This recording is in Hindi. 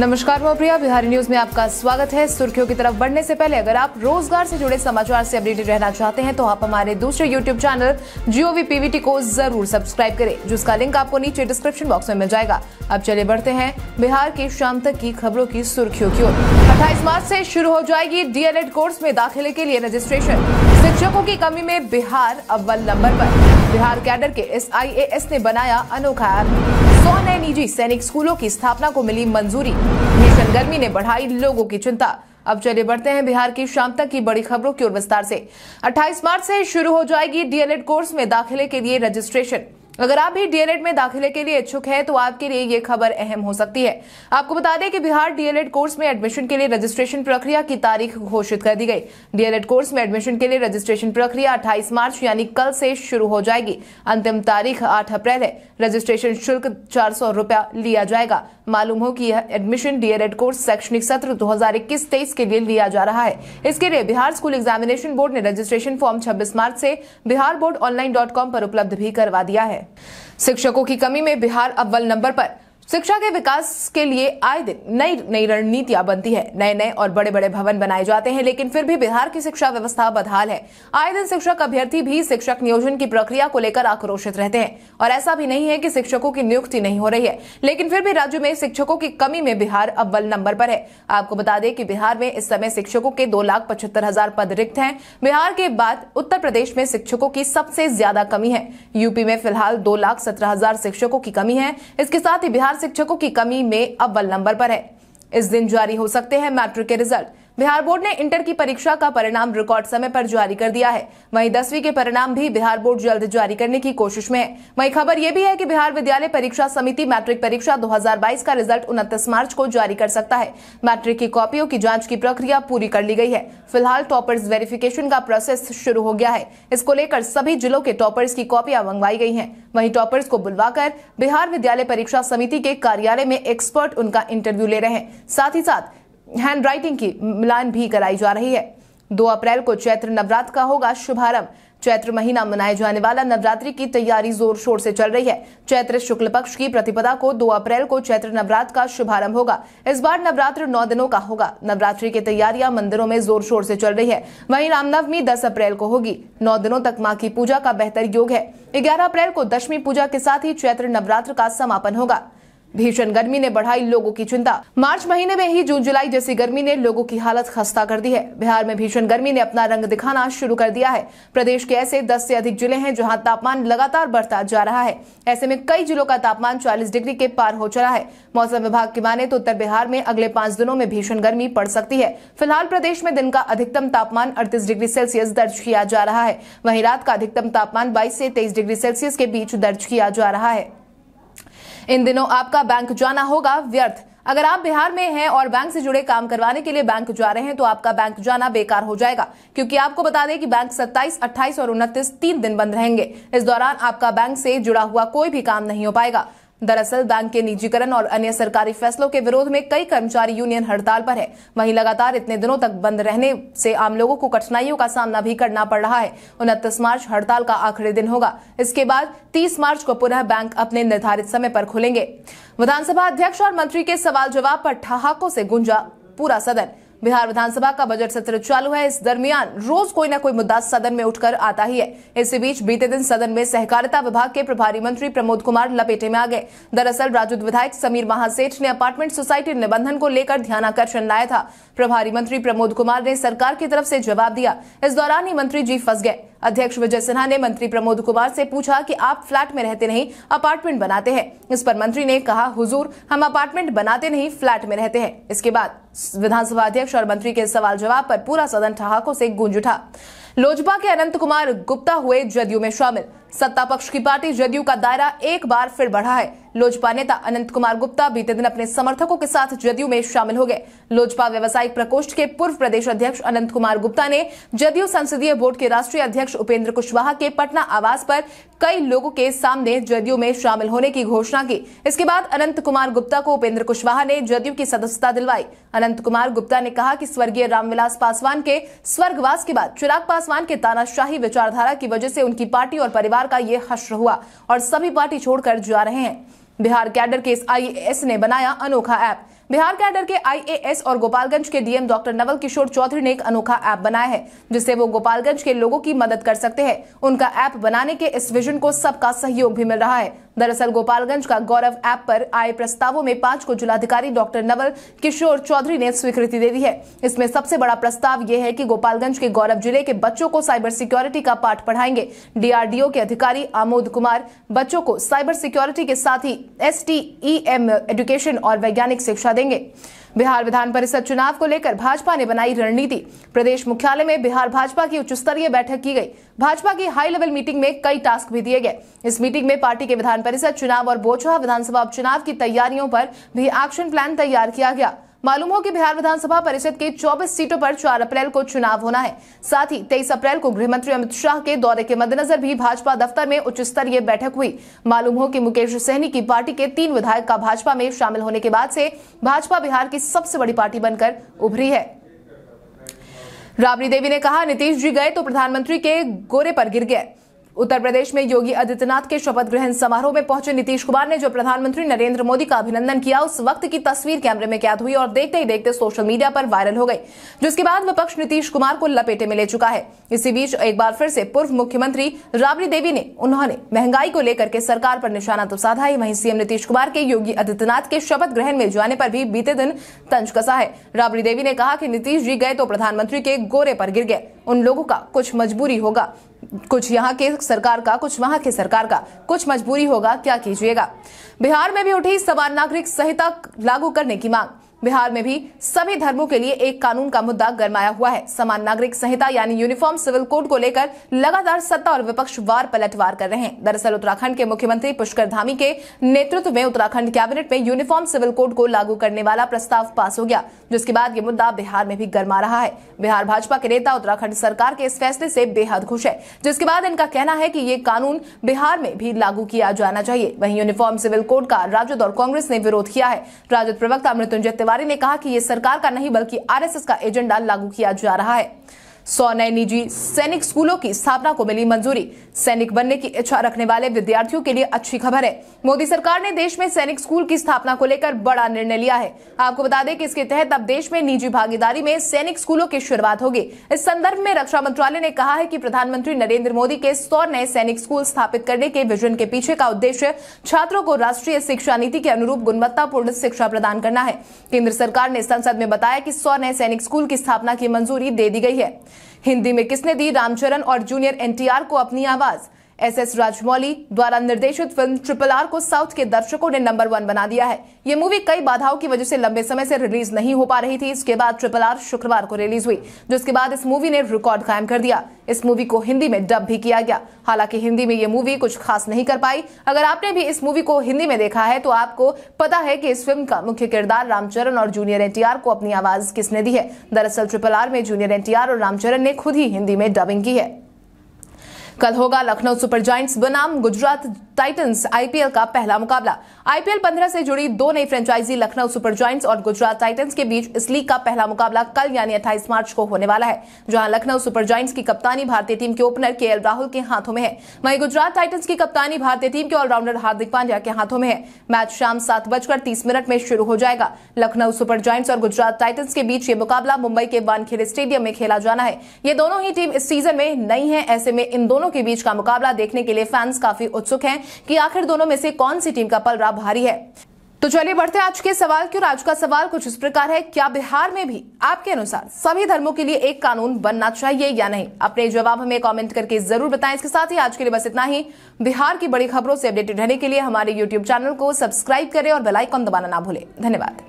नमस्कार प्रिया बिहारी न्यूज में आपका स्वागत है सुर्खियों की तरफ बढ़ने से पहले अगर आप रोजगार से जुड़े समाचार से अपडेटेड रहना चाहते हैं तो आप हमारे दूसरे यूट्यूब चैनल जीओवी पीवीटी को जरूर सब्सक्राइब करें जिसका लिंक आपको नीचे डिस्क्रिप्शन बॉक्स में मिल जाएगा अब चले बढ़ते हैं बिहार की शाम तक की खबरों की सुर्खियों की ओर अट्ठाईस मार्च ऐसी शुरू हो जाएगी डीएलएड कोर्स में दाखिले के लिए रजिस्ट्रेशन शिक्षकों की कमी में बिहार अव्वल नंबर आरोप बिहार कैडर के एस ने बनाया अनोखा ऐप सौ नए निजी सैनिक स्कूलों की स्थापना को मिली मंजूरी भीषण गर्मी ने बढ़ाई लोगों की चिंता अब चले बढ़ते हैं बिहार की शाम तक की बड़ी खबरों की ओर विस्तार से 28 मार्च से शुरू हो जाएगी डीएलएड कोर्स में दाखिले के लिए रजिस्ट्रेशन अगर आप भी डीएलएड में दाखिले के लिए इच्छुक हैं तो आपके लिए ये खबर अहम हो सकती है आपको बता दें कि बिहार डीएलएड कोर्स में एडमिशन के लिए रजिस्ट्रेशन प्रक्रिया की तारीख घोषित कर दी गई डीएलएड कोर्स में एडमिशन के लिए रजिस्ट्रेशन प्रक्रिया अट्ठाईस मार्च यानी कल से शुरू हो जाएगी अंतिम तारीख आठ अप्रैल है रजिस्ट्रेशन शुल्क चार सौ लिया जाएगा मालूम हो कि यह एडमिशन डीएलएड कोर्स शैक्षणिक सत्र 2021-23 के लिए लिया जा रहा है इसके लिए बिहार स्कूल एग्जामिनेशन बोर्ड ने रजिस्ट्रेशन फॉर्म 26 मार्च से बिहार बोर्ड ऑनलाइन पर उपलब्ध भी करवा दिया है शिक्षकों की कमी में बिहार अव्वल नंबर आरोप शिक्षा के विकास के लिए आए दिन नई नई रणनीतियां बनती है नए नए और बड़े बड़े भवन बनाए जाते हैं लेकिन फिर भी बिहार की शिक्षा व्यवस्था बदहाल है आए दिन शिक्षक अभ्यर्थी भी शिक्षक नियोजन की प्रक्रिया को लेकर आक्रोशित रहते हैं और ऐसा भी नहीं है कि शिक्षकों की नियुक्ति नहीं हो रही है लेकिन फिर भी राज्य में शिक्षकों की कमी में बिहार अव्वल नंबर पर है आपको बता दें कि बिहार में इस समय शिक्षकों के दो लाख पचहत्तर हजार पद रिक्त हैं बिहार के बाद उत्तर प्रदेश में शिक्षकों की सबसे ज्यादा कमी है यूपी में फिलहाल दो लाख सत्रह हजार शिक्षकों की कमी है इसके साथ ही बिहार शिक्षकों की कमी में अव्वल नंबर पर है इस दिन जारी हो सकते हैं मैट्रिक के रिजल्ट बिहार बोर्ड ने इंटर की परीक्षा का परिणाम रिकॉर्ड समय पर जारी कर दिया है वहीं दसवीं के परिणाम भी बिहार बोर्ड जल्द जारी करने की कोशिश में है वहीं खबर यह भी है कि बिहार विद्यालय परीक्षा समिति मैट्रिक परीक्षा 2022 का रिजल्ट उनतीस मार्च को जारी कर सकता है मैट्रिक की कॉपियों की जाँच की प्रक्रिया पूरी कर ली गई है फिलहाल टॉपर्स वेरिफिकेशन का प्रोसेस शुरू हो गया है इसको लेकर सभी जिलों के टॉपर्स की कॉपियां मंगवाई गई है वहीं टॉपर्स को बुलवाकर बिहार विद्यालय परीक्षा समिति के कार्यालय में एक्सपर्ट उनका इंटरव्यू ले रहे हैं साथ ही साथ हैंडराइटिंग की मिलान भी कराई जा रही है दो अप्रैल को चैत्र नवरात्र का होगा शुभारंभ चैत्र महीना मनाए जाने वाला नवरात्रि की तैयारी जोर शोर से चल रही है चैत्र शुक्ल पक्ष की प्रतिपदा को 2 अप्रैल को चैत्र नवरात्र का शुभारंभ होगा इस बार नवरात्र 9 दिनों का होगा नवरात्रि की तैयारियां मंदिरों में जोर शोर से चल रही है वहीं रामनवमी 10 अप्रैल को होगी 9 दिनों तक माँ की पूजा का बेहतर योग है ग्यारह अप्रैल को दशमी पूजा के साथ ही चैत्र नवरात्र का समापन होगा भीषण गर्मी ने बढ़ाई लोगों की चिंता मार्च महीने में ही जून जुलाई जैसी गर्मी ने लोगों की हालत खस्ता कर दी है बिहार में भीषण गर्मी ने अपना रंग दिखाना शुरू कर दिया है प्रदेश के ऐसे 10 से अधिक जिले हैं जहां तापमान लगातार बढ़ता जा रहा है ऐसे में कई जिलों का तापमान 40 डिग्री के पार हो चला है मौसम विभाग की माने तो उत्तर बिहार में अगले पांच दिनों में भीषण गर्मी पड़ सकती है फिलहाल प्रदेश में दिन का अधिकतम तापमान अड़तीस डिग्री सेल्सियस दर्ज किया जा रहा है वहीं रात का अधिकतम तापमान बाईस से तेईस डिग्री सेल्सियस के बीच दर्ज किया जा रहा है इन दिनों आपका बैंक जाना होगा व्यर्थ अगर आप बिहार में हैं और बैंक से जुड़े काम करवाने के लिए बैंक जा रहे हैं तो आपका बैंक जाना बेकार हो जाएगा क्योंकि आपको बता दें कि बैंक 27, 28 और 29 तीन दिन बंद रहेंगे इस दौरान आपका बैंक से जुड़ा हुआ कोई भी काम नहीं हो पाएगा दरअसल बैंक के निजीकरण और अन्य सरकारी फैसलों के विरोध में कई कर्मचारी यूनियन हड़ताल पर है वहीं लगातार इतने दिनों तक बंद रहने से आम लोगों को कठिनाइयों का सामना भी करना पड़ रहा है उनतीस मार्च हड़ताल का आखिरी दिन होगा इसके बाद तीस मार्च को पुनः बैंक अपने निर्धारित समय पर खुलेंगे विधानसभा अध्यक्ष और मंत्री के सवाल जवाब पर ठहाकों से गुंजा पूरा सदन बिहार विधानसभा का बजट सत्र चालू है इस दरमियान रोज कोई ना कोई मुद्दा सदन में उठकर आता ही है इसी बीच बीते दिन सदन में सहकारिता विभाग के प्रभारी मंत्री प्रमोद कुमार लपेटे में आ गए दरअसल राजद विधायक समीर महासेठ ने अपार्टमेंट सोसाइटी निबंधन को लेकर ध्यानाकर्षण लाया था प्रभारी मंत्री प्रमोद कुमार ने सरकार की तरफ से जवाब दिया इस दौरान ही मंत्री जी फंस गए अध्यक्ष विजय सिन्हा ने मंत्री प्रमोद कुमार से पूछा कि आप फ्लैट में रहते नहीं अपार्टमेंट बनाते हैं इस पर मंत्री ने कहा हुजूर हम अपार्टमेंट बनाते नहीं फ्लैट में रहते हैं इसके बाद विधानसभा अध्यक्ष और मंत्री के सवाल जवाब पर पूरा सदन ठहाकों से गूंज उठा लोजपा के अनंत कुमार गुप्ता हुए जदयू में शामिल सत्ता पक्ष की पार्टी जदयू का दायरा एक बार फिर बढ़ा है लोजपा नेता अनंत कुमार गुप्ता बीते दिन अपने समर्थकों के साथ जदयू में शामिल हो गए लोजपा व्यवसायिक प्रकोष्ठ के पूर्व प्रदेश अध्यक्ष अनंत कुमार गुप्ता ने जदयू संसदीय बोर्ड के राष्ट्रीय अध्यक्ष उपेंद्र कुशवाहा के पटना आवास पर कई लोगों के सामने जदयू में शामिल होने की घोषणा की इसके बाद अनंत कुमार गुप्ता को उपेंद्र कुशवाहा ने जदयू की सदस्यता दिलवाई अनंत कुमार गुप्ता ने कहा कि स्वर्गीय रामविलास पासवान के स्वर्गवास के बाद चिराग पासवान के तानाशाही विचारधारा की वजह से उनकी पार्टी और परिवार का ये हश्र हुआ और सभी पार्टी छोड़कर जा रहे हैं बिहार कैडर के इस आईएएस ने बनाया अनोखा ऐप बिहार कैडर के आईएएस और गोपालगंज के डीएम डॉक्टर नवल किशोर चौधरी ने एक अनोखा ऐप बनाया है जिससे वो गोपालगंज के लोगों की मदद कर सकते हैं उनका ऐप बनाने के इस विजन को सबका सहयोग भी मिल रहा है दरअसल गोपालगंज का गौरव ऐप पर आए प्रस्तावों में पांच को जिलाधिकारी डॉक्टर नवल किशोर चौधरी ने स्वीकृति दे दी है इसमें सबसे बड़ा प्रस्ताव ये है कि गोपालगंज के गौरव जिले के बच्चों को साइबर सिक्योरिटी का पाठ पढ़ाएंगे डीआरडीओ के अधिकारी आमोद कुमार बच्चों को साइबर सिक्योरिटी के साथ ही एस एम एजुकेशन और वैज्ञानिक शिक्षा देंगे बिहार विधान परिषद चुनाव को लेकर भाजपा ने बनाई रणनीति प्रदेश मुख्यालय में बिहार भाजपा की उच्च स्तरीय बैठक की गई भाजपा की हाई लेवल मीटिंग में कई टास्क भी दिए गए इस मीटिंग में पार्टी के विधान परिषद चुनाव और बोचहा विधानसभा उपचुनाव की तैयारियों पर भी एक्शन प्लान तैयार किया गया मालूम हो कि बिहार विधानसभा परिषद की 24 सीटों पर 4 अप्रैल को चुनाव होना है साथ ही तेईस अप्रैल को गृह मंत्री अमित शाह के दौरे के मद्देनजर भी भाजपा दफ्तर में उच्च स्तरीय बैठक हुई मालूम हो कि मुकेश सहनी की पार्टी के तीन विधायक का भाजपा में शामिल होने के बाद से भाजपा बिहार की सबसे बड़ी पार्टी बनकर उभरी है राबड़ी देवी ने कहा नीतीश जी गए तो प्रधानमंत्री के गोरे पर गिर गए उत्तर प्रदेश में योगी आदित्यनाथ के शपथ ग्रहण समारोह में पहुंचे नीतीश कुमार ने जो प्रधानमंत्री नरेंद्र मोदी का अभिनंदन किया उस वक्त की तस्वीर कैमरे में कैद हुई और देखते ही देखते सोशल मीडिया पर वायरल हो गई जिसके बाद विपक्ष नीतीश कुमार को लपेटे में ले चुका है इसी बीच एक बार फिर से पूर्व मुख्यमंत्री राबड़ी देवी ने उन्होंने महंगाई को लेकर के सरकार पर निशाना तो साधा ही वहीं सीएम नीतीश कुमार के योगी आदित्यनाथ के शपथ ग्रहण में जाने पर भी बीते दिन तंज कसा है राबड़ी देवी ने कहा कि नीतीश जी गए तो प्रधानमंत्री के गोरे पर गिर गए उन लोगों का कुछ मजबूरी होगा कुछ यहाँ के सरकार का कुछ वहाँ के सरकार का कुछ मजबूरी होगा क्या कीजिएगा बिहार में भी उठी समान नागरिक संहिता लागू करने की मांग बिहार में भी सभी धर्मों के लिए एक कानून का मुद्दा गरमाया हुआ है समान नागरिक संहिता यानी यूनिफॉर्म सिविल कोड को लेकर लगातार सत्ता और विपक्ष वार पलटवार कर रहे हैं दरअसल उत्तराखंड के मुख्यमंत्री पुष्कर धामी के नेतृत्व में उत्तराखंड कैबिनेट में यूनिफॉर्म सिविल कोड को लागू करने वाला प्रस्ताव पास हो गया जिसके बाद ये मुद्दा बिहार में भी गरमा रहा है बिहार भाजपा के नेता उत्तराखंड सरकार के इस फैसले से बेहद खुश है जिसके बाद इनका कहना है की ये कानून बिहार में भी लागू किया जाना चाहिए वही यूनिफॉर्म सिविल कोड का राजद और कांग्रेस ने विरोध किया है राजद प्रवक्ता मृत्युंजय तिवारी ने कहा कि ये सरकार का नहीं बल्कि आरएसएस का एजेंडा लागू किया जा रहा है सौ नए निजी सैनिक स्कूलों की स्थापना को मिली मंजूरी सैनिक बनने की इच्छा रखने वाले विद्यार्थियों के लिए अच्छी खबर है मोदी सरकार ने देश में सैनिक स्कूल की स्थापना को लेकर बड़ा निर्णय लिया है आपको बता दें कि इसके तहत अब देश में निजी भागीदारी में सैनिक स्कूलों की शुरुआत होगी इस संदर्भ में रक्षा मंत्रालय ने कहा है की प्रधानमंत्री नरेंद्र मोदी के सौ नए सैनिक स्कूल स्थापित करने के विजन के पीछे का उद्देश्य छात्रों को राष्ट्रीय शिक्षा नीति के अनुरूप गुणवत्तापूर्ण शिक्षा प्रदान करना है केंद्र सरकार ने संसद में बताया कि सौ नए सैनिक स्कूल की स्थापना की मंजूरी दे दी गई है हिंदी में किसने दी रामचरण और जूनियर एनटीआर को अपनी आवाज़ एस एस राजमौली द्वारा निर्देशित फिल्म ट्रिपल आर को साउथ के दर्शकों ने नंबर वन बना दिया है ये मूवी कई बाधाओं की वजह से लंबे समय से रिलीज नहीं हो पा रही थी इसके बाद ट्रिपल आर शुक्रवार को रिलीज हुई जिसके बाद इस मूवी ने रिकॉर्ड कायम कर दिया इस मूवी को हिंदी में डब भी किया गया हालांकि हिंदी में ये मूवी कुछ खास नहीं कर पाई अगर आपने भी इस मूवी को हिंदी में देखा है तो आपको पता है कि इस फिल्म का मुख्य किरदार रामचरण और जूनियर एनटीआर को अपनी आवाज किसने दी है दरअसल ट्रिपल आर में जूनियर एनटीआर और रामचरण ने खुद ही हिंदी में डबिंग की है कल होगा लखनऊ सुपर जॉइंट्स बनाम गुजरात टाइटंस आईपीएल का पहला मुकाबला आईपीएल 15 से जुड़ी दो नई फ्रेंचाइजी लखनऊ सुपर जॉइंट्स और गुजरात टाइटंस के बीच इस लीग का पहला मुकाबला कल यानी अट्ठाईस मार्च को होने वाला है जहां लखनऊ सुपर जॉइंट्स की कप्तानी भारतीय टीम के ओपनर के राहुल के हाथों में है वहीं गुजरात टाइटन्स की कप्तानी भारतीय टीम के ऑलराउंडर हार्दिक पांड्या के हाथों में है मैच शाम सात बजकर तीस मिनट में शुरू हो जाएगा लखनऊ सुपर जॉइंट्स और गुजरात टाइटन्स के बीच ये मुकाबला मुंबई के वानखेड़े स्टेडियम में खेला जाना है ये दोनों ही टीम इस सीजन में नई है ऐसे में इन दोनों के बीच का मुकाबला देखने के लिए फैंस काफी उत्सुक है की आखिर दोनों में से कौन सी टीम का पल आभारी है तो चलिए बढ़ते आज के सवाल की आज का सवाल कुछ इस प्रकार है क्या बिहार में भी आपके अनुसार सभी धर्मों के लिए एक कानून बनना चाहिए या नहीं अपने जवाब हमें कमेंट करके जरूर बताएं इसके साथ ही आज के लिए बस इतना ही बिहार की बड़ी खबरों से अपडेटेड रहने के लिए हमारे यूट्यूब चैनल को सब्सक्राइब करें और बेलाइकॉन दबाना ना भूले धन्यवाद